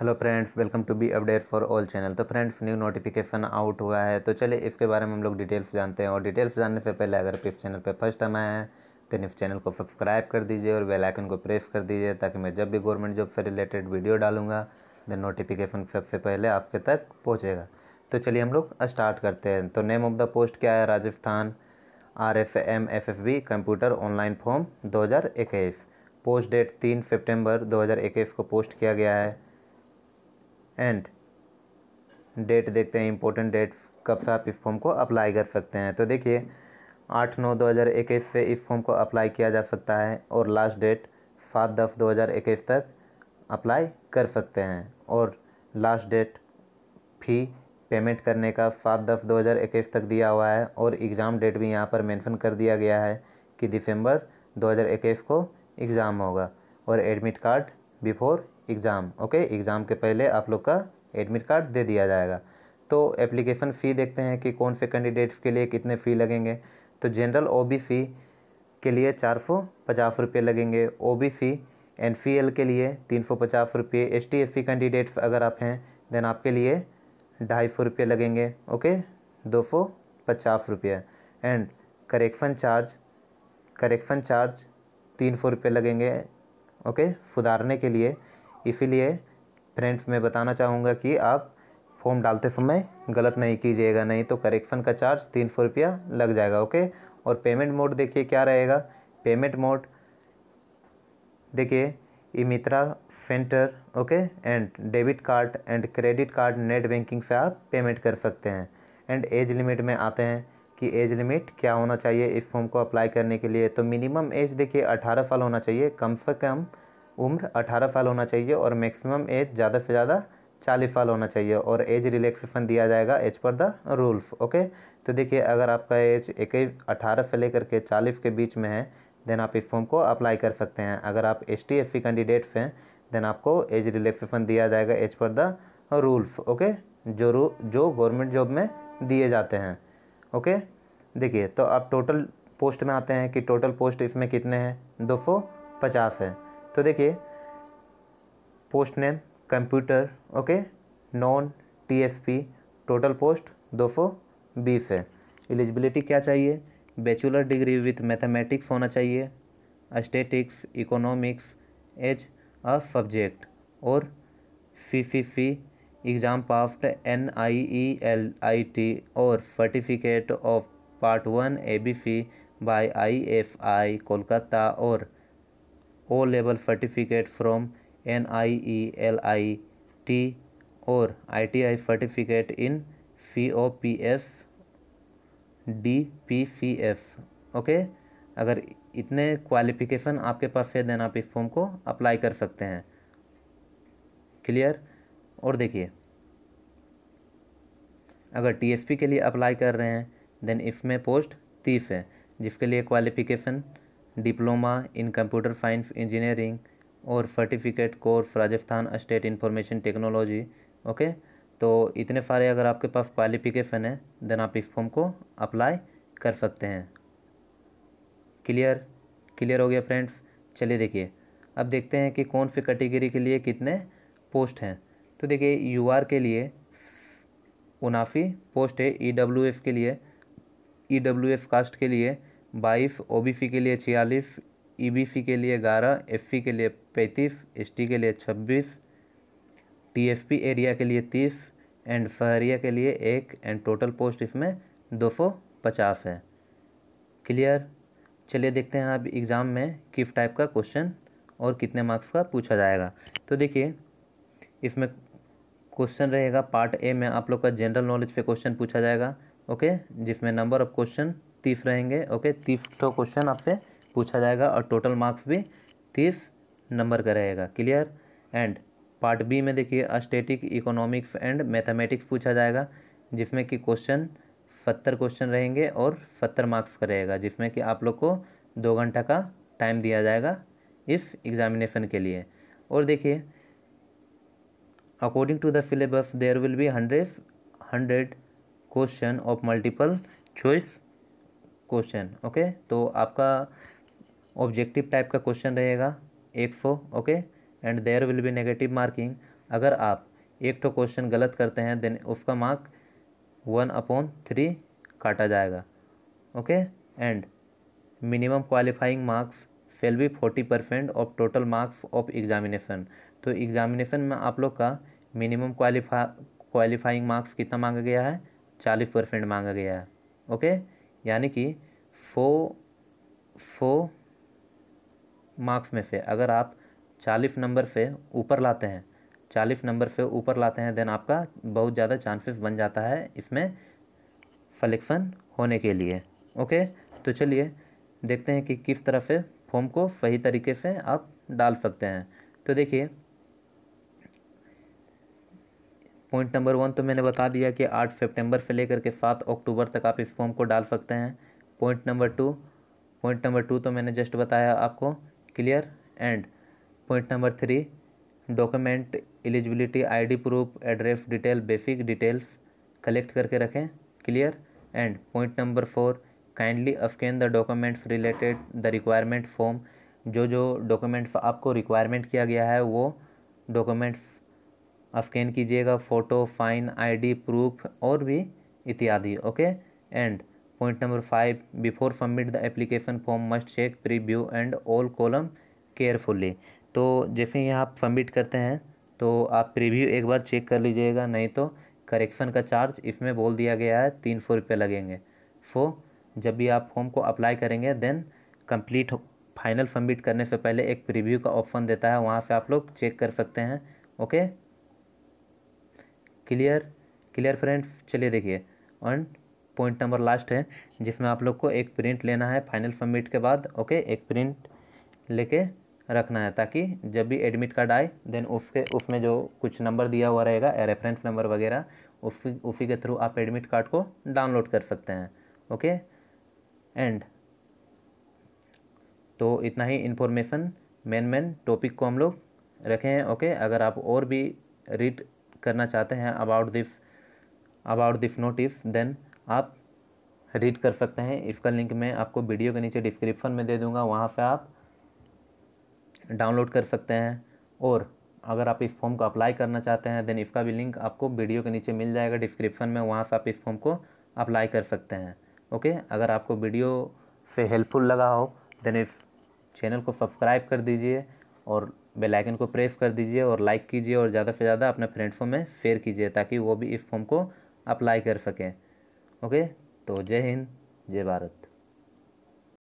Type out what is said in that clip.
hello friends welcome to B update for all channel तो friends new notification out हुआ है तो चलिए इसके बारे में हम लोग डिटेल्स जानते हैं और डिटेल्स जानने से पहले अगर इस चैनल पर फर्स्ट टाइम आए हैं तो इस चैनल को सब्सक्राइब कर दीजिए और बेल आइकन को प्रेस कर दीजिए ताकि मैं जब भी गवर्नमेंट जॉब से रिलेटेड वीडियो डालूंगा देन नोटिफिकेशन सबसे पहले आपके तक पहुँचेगा तो चलिए हम लोग स्टार्ट करते हैं तो नेम ऑफ द पोस्ट क्या है Rajasthan R F M F F B computer online form दो हज़ार इक्कीस पोस्ट डेट तीन हज़ार इक्कीस को पोस्ट किया गया है एंड डेट देखते हैं इंपॉर्टेंट डेट कब से आप इस फॉर्म को अप्लाई कर सकते हैं तो देखिए आठ नौ दो हज़ार इक्कीस से इस फॉर्म को अप्लाई किया जा सकता है और लास्ट डेट सात दस दो हज़ार इक्कीस तक अप्लाई कर सकते हैं और लास्ट डेट फी पेमेंट करने का सात दस दो हज़ार इक्कीस तक दिया हुआ है और एग्ज़ाम डेट भी यहाँ पर मेंशन कर दिया गया है कि दिसंबर दो हज़ार इक्कीस को एग्ज़ाम होगा और admit card before exam okay exam के पहले आप लोग का एडमिट कार्ड दे दिया जाएगा तो एप्लीकेशन फ़ी देखते हैं कि कौन से कैंडिडेट्स के लिए कितने फ़ी लगेंगे तो जनरल ओ बी फ़ी के लिए चार सौ पचास रुपये लगेंगे O B C N C L के लिए तीन सौ पचास रुपये एस टी सी कैंडिडेट्स अगर आप हैं देन आपके लिए ढाई सौ रुपये लगेंगे ओके दो सौ पचास रुपये and correction charge correction charge तीन सौ रुपये लगेंगे ओके सुधारने के लिए इसीलिए फ्रेंड्स मैं बताना चाहूँगा कि आप फॉर्म डालते समय गलत नहीं कीजिएगा नहीं तो करेक्शन का चार्ज तीन सौ रुपया लग जाएगा ओके और पेमेंट मोड देखिए क्या रहेगा पेमेंट मोड देखिए eMitra centre okay and debit card and credit card net banking से आप पेमेंट कर सकते हैं एंड एज लिमिट में आते हैं कि एज लिमिट क्या होना चाहिए इस फॉर्म को अप्लाई करने के लिए तो मिनिमम एज देखिए अठारह साल होना चाहिए कम से कम उम्र 18 साल होना चाहिए और मैक्सिमम एज ज़्यादा से ज़्यादा चालीस साल होना चाहिए और एज रिलैक्सेशन दिया जाएगा as per the rules okay तो देखिए अगर आपका एज इक्कीस अठारह से लेकर के चालीस के बीच में है देन आप इस फॉर्म को अप्लाई कर सकते हैं अगर आप S T S C candidates हैं देन आपको एज रिलैक्सेशन दिया जाएगा as per the rules okay जो रू जो गवर्नमेंट जॉब में दिए जाते हैं ओके देखिए तो आप टोटल पोस्ट में आते हैं कि टोटल पोस्ट इसमें कितने हैं दो सौ पचास है तो देखिए post name computer okay non TSP total post दो सौ बीस है एलिजिबिलिटी क्या चाहिए बैचुलर डिग्री विथ मैथमेटिक्स होना चाहिए statistics economics as a subject और C C C exam passed N I E L I T और certificate of part one A B C by I F I Kolkata और O level certificate from N I E L I T और I T I certificate in C O P S D P C F okay अगर इतने qualification आपके पास है then आप इस form को apply कर सकते हैं क्लियर और देखिए अगर टी पी के लिए अप्लाई कर रहे हैं देन इसमें पोस्ट तीस है जिसके लिए qualification diploma in computer science engineering और certificate course Rajasthan state information technology okay तो इतने सारे अगर आपके पास क्वालिफिकेशन है देन आप इस फॉर्म को अप्लाई कर सकते हैं क्लियर क्लियर हो गया फ्रेंड्स चलिए देखिए अब देखते हैं कि कौन सी कैटेगरी के लिए कितने पोस्ट हैं तो देखिए यू के लिए उनाफी पोस्ट है ई e के लिए ई e कास्ट के लिए बाईस ओ के लिए छियालीस ई के लिए ग्यारह एफ के लिए पैंतीस एस के लिए छब्बीस टी एरिया के लिए तीस एंड फहरिया के लिए एक एंड टोटल पोस्ट इसमें दो सौ पचास है क्लियर चलिए देखते हैं अब एग्ज़ाम में किस टाइप का क्वेश्चन और कितने मार्क्स का पूछा जाएगा तो देखिए इसमें क्वेश्चन रहेगा पार्ट ए में आप लोग का जनरल नॉलेज पे क्वेश्चन पूछा जाएगा ओके जिसमें नंबर ऑफ क्वेश्चन तीफ रहेंगे ओके तीफ तो क्वेश्चन आपसे पूछा जाएगा और टोटल मार्क्स भी तीस नंबर का रहेगा क्लियर एंड पार्ट बी में देखिए अस्टेटिक इकोनॉमिक्स एंड मैथमेटिक्स पूछा जाएगा जिसमें कि क्वेश्चन सत्तर क्वेश्चन रहेंगे और सत्तर मार्क्स का रहेगा जिसमें कि आप लोग को दो घंटा का टाइम दिया जाएगा इस एग्ज़ामिनेशन के लिए और देखिए according to the syllabus there will be hundred hundred question of multiple choice question okay तो आपका ऑब्जेक्टिव टाइप का क्वेश्चन रहेगा एक सौ okay and there will be negative marking अगर आप एक तो क्वेश्चन गलत करते हैं देन उसका मार्क वन अपॉन थ्री काटा जाएगा okay and minimum qualifying marks fail be forty percent of total marks of examination तो एग्जामिनेशन में आप लोग का मिनिमम क्वालिफा क्वालिफाइंग मार्क्स कितना मांगा गया है चालीस परसेंट मांगा गया है ओके यानी कि फो फो मार्क्स में से अगर आप चालीस नंबर से ऊपर लाते हैं चालीस नंबर से ऊपर लाते हैं देन आपका बहुत ज़्यादा चांसेस बन जाता है इसमें फलेक्शन होने के लिए ओके तो चलिए देखते हैं कि किस तरह से फॉर्म को सही तरीके से आप डाल सकते हैं तो देखिए पॉइंट नंबर वन तो मैंने बता दिया कि आठ सितंबर से लेकर के सात अक्टूबर तक आप इस फॉर्म को डाल सकते हैं point number two point number two तो मैंने जस्ट बताया आपको clear and point number three document eligibility ID proof address detail basic details collect करके रखें clear and point number four kindly scan the documents related the requirement form जो जो documents आपको requirement किया गया है वो डॉक्यूमेंट्स आप स्कैन कीजिएगा फ़ोटो फाइन आईडी प्रूफ और भी इत्यादि okay and point number five before submit the application form must check preview and all column carefully तो जैसे ही आप सबमिट करते हैं तो आप प्रीव्यू एक बार चेक कर लीजिएगा नहीं तो करेक्शन का चार्ज इसमें बोल दिया गया है तीन सौ रुपये लगेंगे फो जब भी आप फॉर्म को अप्लाई करेंगे देन कंप्लीट फाइनल सबमिट करने से पहले एक प्रीव्यू का ऑप्शन देता है वहाँ से आप लोग चेक कर सकते हैं ओके क्लियर क्लियर फ्रेंड्स चलिए देखिए एंड पॉइंट नंबर लास्ट है जिसमें आप लोग को एक प्रिंट लेना है फाइनल सबमिट के बाद ओके एक प्रिंट लेके रखना है ताकि जब भी एडमिट कार्ड आए देन उसके उसमें जो कुछ नंबर दिया हुआ रहेगा रेफरेंस नंबर वगैरह उसी उसी के थ्रू आप एडमिट कार्ड को डाउनलोड कर सकते हैं ओके एंड तो इतना ही इन्फॉर्मेशन मेन मेन टॉपिक को हम लोग रखे हैं ओके अगर आप और भी रीड करना चाहते हैं about diff about diff note if then आप रीड कर सकते हैं इसका लिंक मैं आपको वीडियो के नीचे डिस्क्रिप्शन में दे दूंगा वहाँ से आप डाउनलोड कर सकते हैं और अगर आप इस फॉर्म को अप्लाई करना चाहते हैं देन इसका भी लिंक आपको वीडियो के नीचे मिल जाएगा डिस्क्रिप्शन में वहाँ से आप इस फॉर्म को अप्लाई कर सकते हैं ओके अगर आपको वीडियो से हेल्पफुल लगा हो देन इस चैनल को सब्सक्राइब कर दीजिए और बेल आइकन को प्रेस कर दीजिए और लाइक कीजिए और ज़्यादा से ज़्यादा अपने फॉर्म में शेयर कीजिए ताकि वो भी इस फॉर्म को अप्लाई कर सकें ओके तो जय हिंद जय भारत